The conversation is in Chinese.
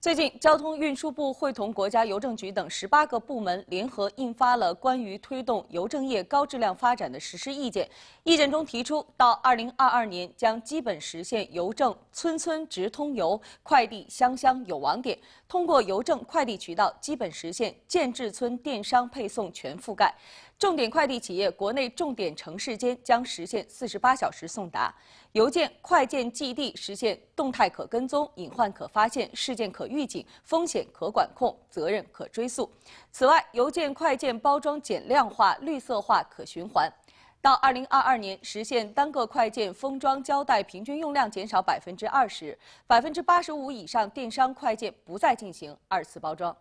最近，交通运输部会同国家邮政局等十八个部门联合印发了关于推动邮政业高质量发展的实施意见。意见中提出，到二零二二年将基本实现邮政村村直通邮、快递乡乡有网点。通过邮政快递渠道，基本实现建制村电商配送全覆盖。重点快递企业国内重点城市间将实现四十八小时送达。邮件、快件、寄递实现动态可跟踪、隐患可发现、事件可。预警风险可管控，责任可追溯。此外，邮件快件包装减量化、绿色化、可循环。到二零二二年，实现单个快件封装胶带平均用量减少百分之二十，百分之八十五以上电商快件不再进行二次包装。